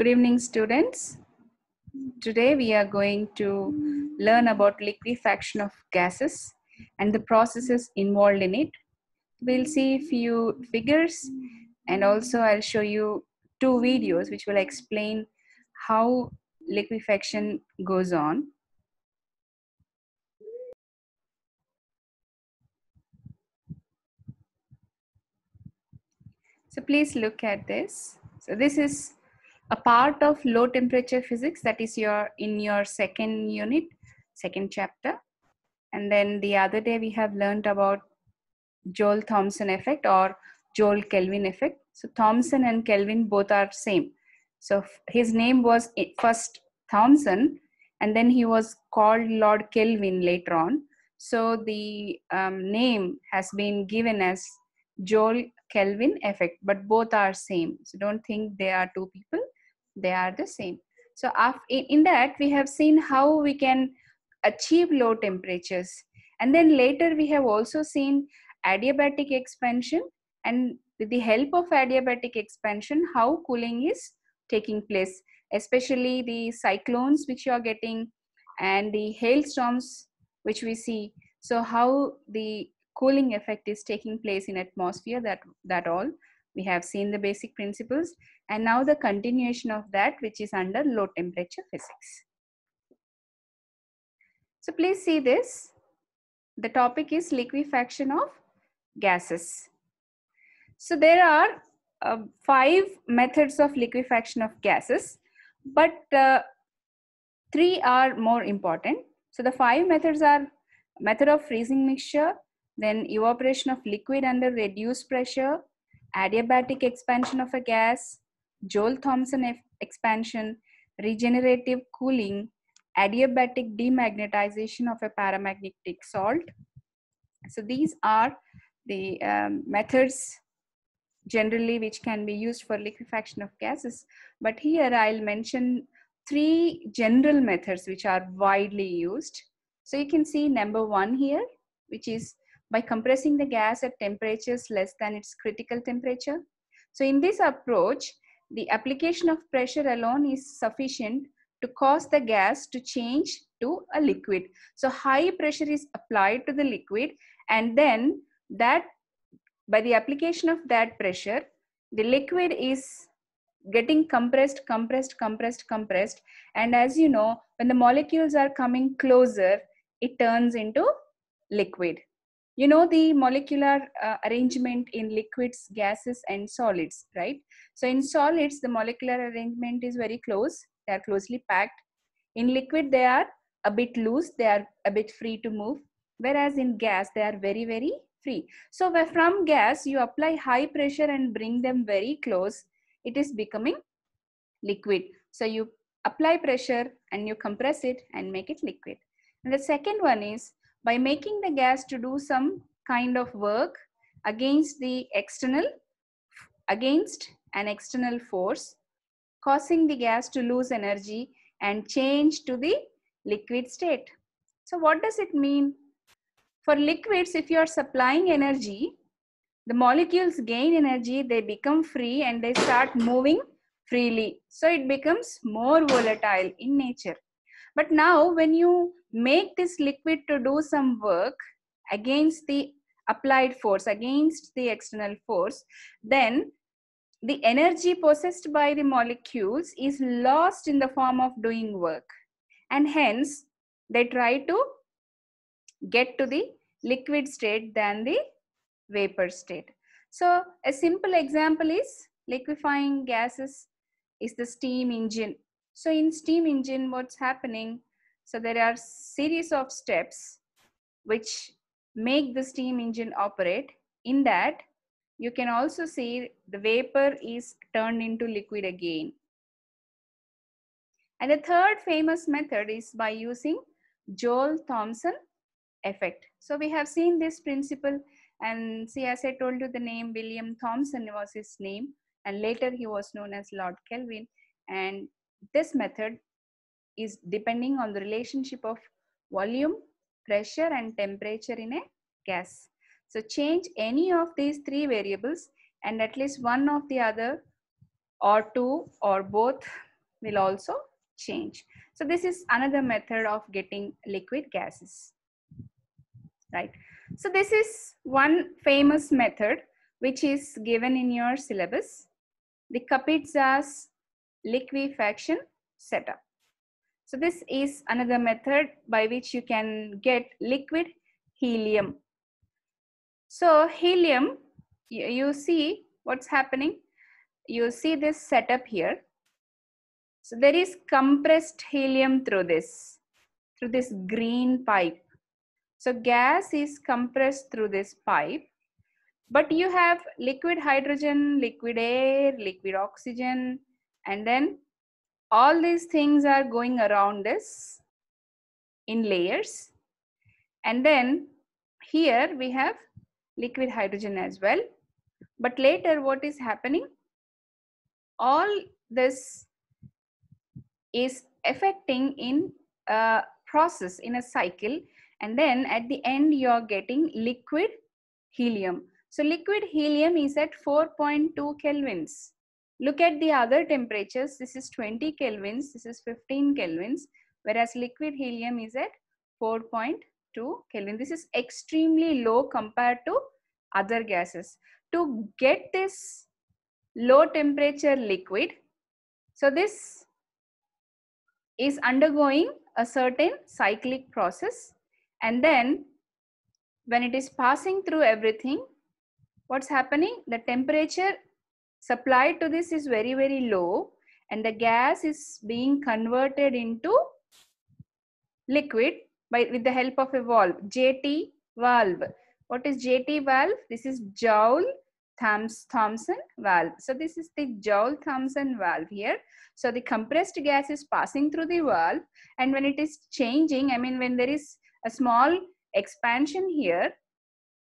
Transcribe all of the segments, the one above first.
Good evening, students. Today we are going to learn about liquefaction of gases and the processes involved in it. We'll see a few figures and also I'll show you two videos which will explain how liquefaction goes on. So please look at this. So this is a part of low temperature physics that is your in your second unit second chapter and then the other day we have learned about joule thomson effect or joule kelvin effect so thomson and kelvin both are same so his name was eh, first thomson and then he was called lord kelvin later on so the um, name has been given as joule kelvin effect but both are same so don't think they are two people they are the same so in that we have seen how we can achieve low temperatures and then later we have also seen adiabatic expansion and with the help of adiabatic expansion how cooling is taking place especially the cyclones which you are getting and the hailstorms which we see so how the cooling effect is taking place in atmosphere that that all we have seen the basic principles and now the continuation of that which is under low temperature physics. So please see this. The topic is liquefaction of gases. So there are uh, five methods of liquefaction of gases, but uh, three are more important. So the five methods are method of freezing mixture, then evaporation of liquid under reduced pressure, adiabatic expansion of a gas, Joule-Thomson expansion, regenerative cooling, adiabatic demagnetization of a paramagnetic salt. So these are the um, methods generally which can be used for liquefaction of gases. But here I'll mention three general methods which are widely used. So you can see number one here, which is by compressing the gas at temperatures less than its critical temperature. So in this approach, the application of pressure alone is sufficient to cause the gas to change to a liquid. So high pressure is applied to the liquid and then that by the application of that pressure, the liquid is getting compressed, compressed, compressed, compressed. And as you know, when the molecules are coming closer, it turns into liquid you know the molecular uh, arrangement in liquids gases and solids right so in solids the molecular arrangement is very close they are closely packed in liquid they are a bit loose they are a bit free to move whereas in gas they are very very free so from gas you apply high pressure and bring them very close it is becoming liquid so you apply pressure and you compress it and make it liquid and the second one is by making the gas to do some kind of work against the external, against an external force, causing the gas to lose energy and change to the liquid state. So what does it mean? For liquids, if you are supplying energy, the molecules gain energy, they become free and they start moving freely. So it becomes more volatile in nature. But now when you make this liquid to do some work against the applied force, against the external force, then the energy possessed by the molecules is lost in the form of doing work. And hence, they try to get to the liquid state than the vapor state. So a simple example is liquefying gases is the steam engine so in steam engine, what's happening? So there are series of steps which make the steam engine operate. In that, you can also see the vapor is turned into liquid again. And the third famous method is by using Joule-Thomson effect. So we have seen this principle and see as I told you the name William Thomson was his name and later he was known as Lord Kelvin and this method is depending on the relationship of volume, pressure and temperature in a gas. So change any of these three variables and at least one of the other or two or both will also change. So this is another method of getting liquid gases, right? So this is one famous method which is given in your syllabus. The Kapitsa's liquefaction setup. So this is another method by which you can get liquid helium. So helium, you, you see what's happening. You see this setup here. So there is compressed helium through this, through this green pipe. So gas is compressed through this pipe. But you have liquid hydrogen, liquid air, liquid oxygen, and then all these things are going around this in layers and then here we have liquid hydrogen as well but later what is happening all this is affecting in a process in a cycle and then at the end you are getting liquid helium so liquid helium is at 4.2 kelvins Look at the other temperatures. This is 20 kelvins. This is 15 kelvins. Whereas liquid helium is at 4.2 kelvin. This is extremely low compared to other gases. To get this low temperature liquid, so this is undergoing a certain cyclic process and then when it is passing through everything, what's happening? The temperature Supply to this is very, very low and the gas is being converted into liquid by with the help of a valve, JT valve. What is JT valve? This is Joule Thomson valve. So this is the Joule Thomson valve here. So the compressed gas is passing through the valve and when it is changing, I mean when there is a small expansion here,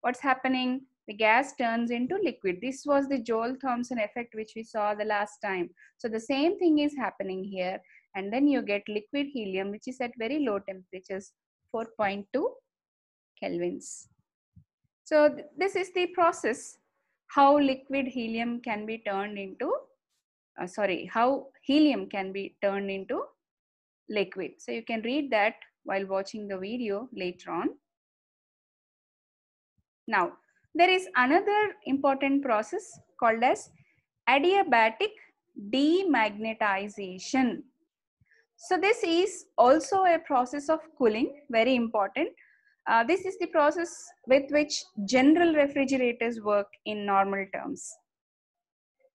what's happening? the gas turns into liquid. This was the Joule-Thomson effect which we saw the last time. So the same thing is happening here and then you get liquid helium which is at very low temperatures 4.2 kelvins. So th this is the process how liquid helium can be turned into, uh, sorry, how helium can be turned into liquid. So you can read that while watching the video later on. Now, there is another important process called as adiabatic demagnetization. So this is also a process of cooling, very important. Uh, this is the process with which general refrigerators work in normal terms.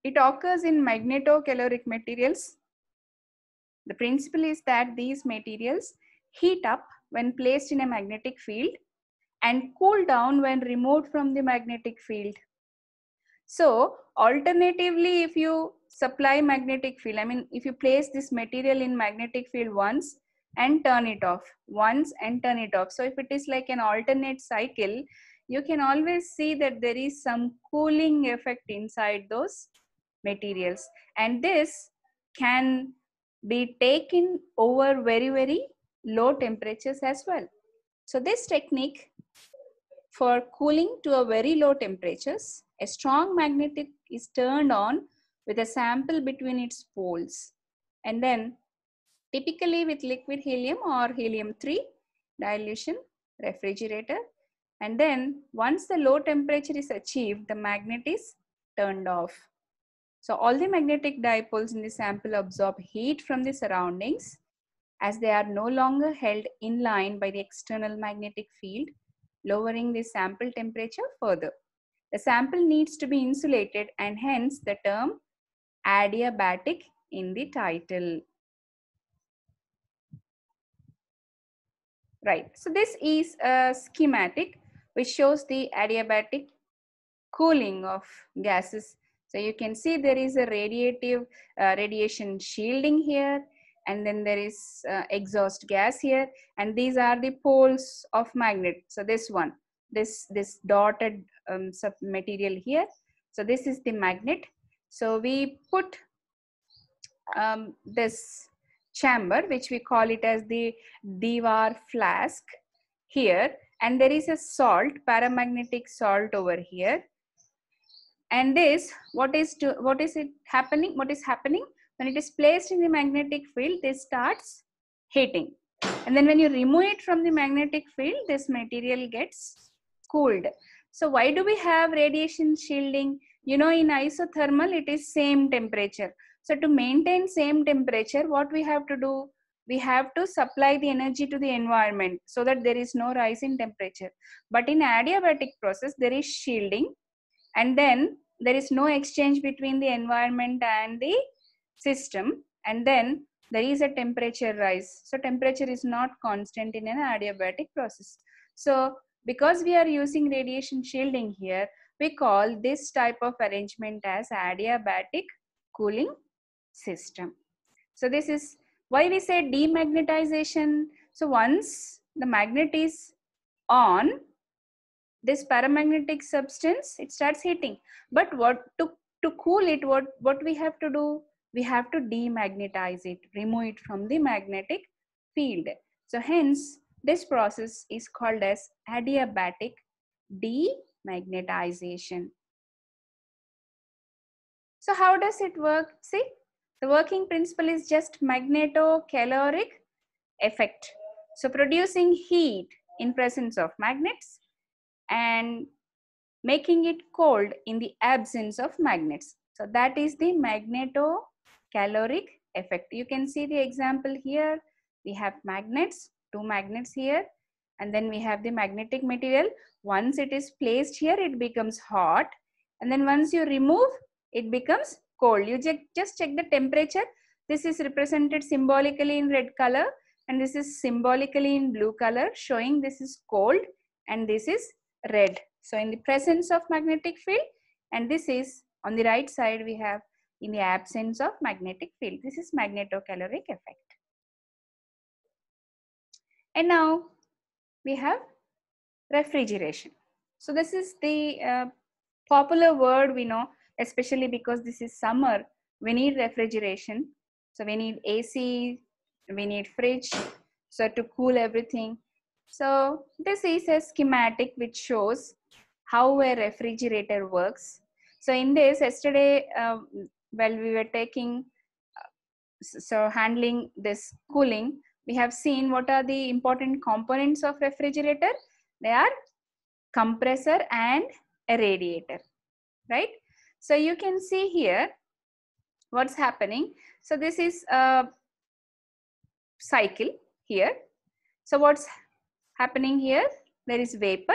It occurs in magnetocaloric materials. The principle is that these materials heat up when placed in a magnetic field and cool down when removed from the magnetic field. So alternatively, if you supply magnetic field, I mean, if you place this material in magnetic field once and turn it off, once and turn it off. So if it is like an alternate cycle, you can always see that there is some cooling effect inside those materials. And this can be taken over very, very low temperatures as well. So this technique for cooling to a very low temperatures, a strong magnetic is turned on with a sample between its poles. And then typically with liquid helium or helium-3 dilution refrigerator. And then once the low temperature is achieved, the magnet is turned off. So all the magnetic dipoles in the sample absorb heat from the surroundings as they are no longer held in line by the external magnetic field lowering the sample temperature further. The sample needs to be insulated and hence the term adiabatic in the title. Right, so this is a schematic which shows the adiabatic cooling of gases. So you can see there is a radiative uh, radiation shielding here and then there is uh, exhaust gas here and these are the poles of magnet so this one this this dotted um, sub material here so this is the magnet so we put um, this chamber which we call it as the Dewar flask here and there is a salt paramagnetic salt over here and this what is to what is it happening what is happening when it is placed in the magnetic field this starts heating and then when you remove it from the magnetic field this material gets cooled so why do we have radiation shielding you know in isothermal it is same temperature so to maintain same temperature what we have to do we have to supply the energy to the environment so that there is no rise in temperature but in adiabatic process there is shielding and then there is no exchange between the environment and the system and then there is a temperature rise. So temperature is not constant in an adiabatic process. So because we are using radiation shielding here, we call this type of arrangement as adiabatic cooling system. So this is why we say demagnetization. So once the magnet is on, this paramagnetic substance, it starts heating. But what to, to cool it, what, what we have to do? we have to demagnetize it, remove it from the magnetic field. So hence, this process is called as adiabatic demagnetization. So how does it work? See, the working principle is just magnetocaloric effect. So producing heat in presence of magnets and making it cold in the absence of magnets. So that is the magneto caloric effect. You can see the example here. We have magnets, two magnets here, and then we have the magnetic material. Once it is placed here, it becomes hot. And then once you remove, it becomes cold. You just check the temperature. This is represented symbolically in red color and this is symbolically in blue color showing this is cold and this is red. So in the presence of magnetic field and this is on the right side we have in the absence of magnetic field. This is magnetocaloric effect. And now we have refrigeration. So this is the uh, popular word we know, especially because this is summer, we need refrigeration. So we need AC, we need fridge, so to cool everything. So this is a schematic which shows how a refrigerator works. So in this, yesterday um, while we were taking, so handling this cooling, we have seen what are the important components of refrigerator. They are compressor and a radiator, right? So you can see here what's happening. So this is a cycle here. So what's happening here? There is vapor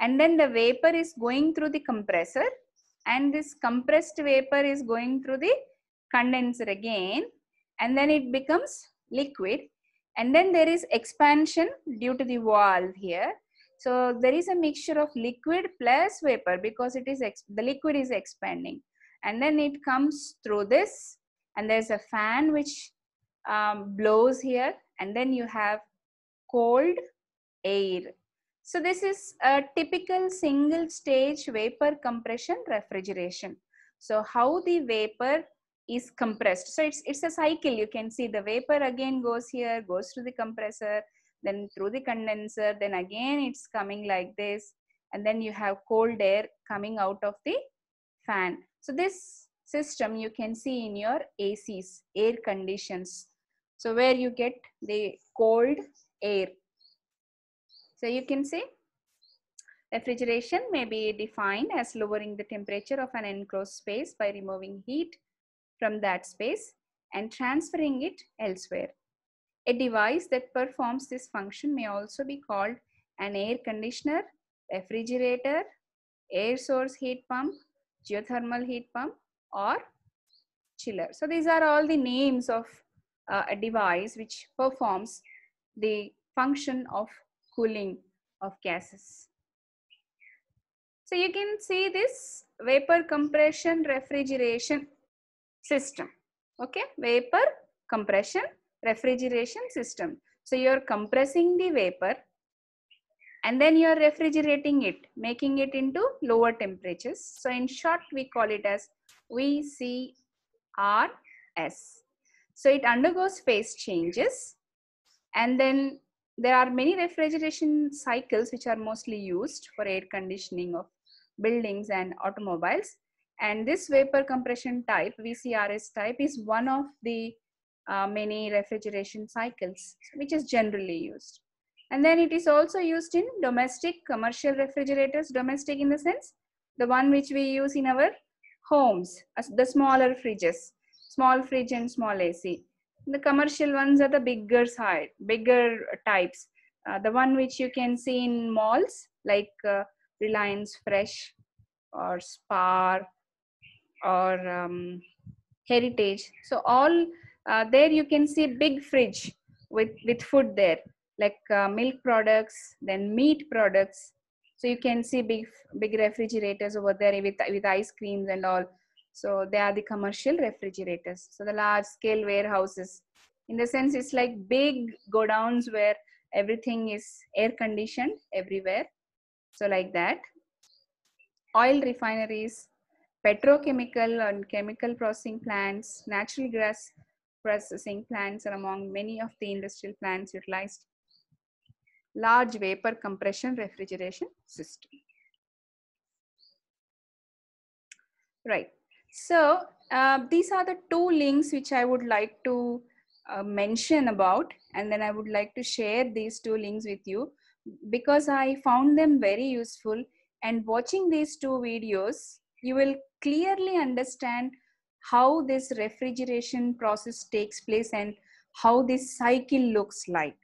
and then the vapor is going through the compressor and this compressed vapor is going through the condenser again and then it becomes liquid and then there is expansion due to the valve here so there is a mixture of liquid plus vapor because it is the liquid is expanding and then it comes through this and there's a fan which um, blows here and then you have cold air so this is a typical single stage vapor compression refrigeration. So how the vapor is compressed. So it's, it's a cycle. You can see the vapor again goes here, goes to the compressor, then through the condenser, then again it's coming like this. And then you have cold air coming out of the fan. So this system you can see in your ACs, air conditions. So where you get the cold air so you can say refrigeration may be defined as lowering the temperature of an enclosed space by removing heat from that space and transferring it elsewhere. A device that performs this function may also be called an air conditioner, refrigerator, air source heat pump, geothermal heat pump or chiller. So these are all the names of uh, a device which performs the function of cooling of gases. So you can see this vapor compression refrigeration system. Okay, vapor compression refrigeration system. So you're compressing the vapor and then you're refrigerating it, making it into lower temperatures. So in short, we call it as VCRS. So it undergoes phase changes and then there are many refrigeration cycles which are mostly used for air conditioning of buildings and automobiles. And this vapor compression type, VCRS type, is one of the uh, many refrigeration cycles which is generally used. And then it is also used in domestic commercial refrigerators, domestic in the sense the one which we use in our homes, the smaller fridges, small fridge and small AC. The commercial ones are the bigger side, bigger types. Uh, the one which you can see in malls like uh, Reliance Fresh or Spar or um, Heritage. So all uh, there you can see big fridge with, with food there like uh, milk products, then meat products. So you can see big big refrigerators over there with, with ice creams and all so they are the commercial refrigerators. So the large scale warehouses. In the sense, it's like big godowns where everything is air conditioned everywhere. So like that. Oil refineries, petrochemical and chemical processing plants, natural gas processing plants are among many of the industrial plants utilized. Large vapor compression refrigeration system. Right. So uh, these are the two links which I would like to uh, mention about and then I would like to share these two links with you because I found them very useful and watching these two videos you will clearly understand how this refrigeration process takes place and how this cycle looks like.